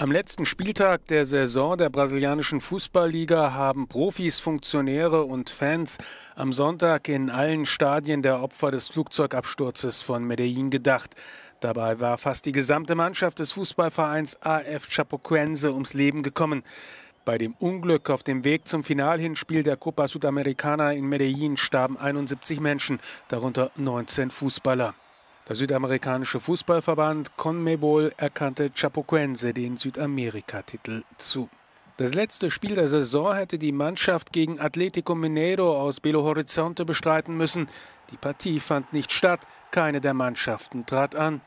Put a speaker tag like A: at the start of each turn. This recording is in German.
A: Am letzten Spieltag der Saison der brasilianischen Fußballliga haben Profis, Funktionäre und Fans am Sonntag in allen Stadien der Opfer des Flugzeugabsturzes von Medellin gedacht. Dabei war fast die gesamte Mannschaft des Fußballvereins AF Chapoquense ums Leben gekommen. Bei dem Unglück auf dem Weg zum Finalhinspiel der Copa Sudamericana in Medellin starben 71 Menschen, darunter 19 Fußballer. Der südamerikanische Fußballverband CONMEBOL erkannte Chapoquense den Südamerika-Titel zu. Das letzte Spiel der Saison hätte die Mannschaft gegen Atletico Mineiro aus Belo Horizonte bestreiten müssen. Die Partie fand nicht statt, keine der Mannschaften trat an.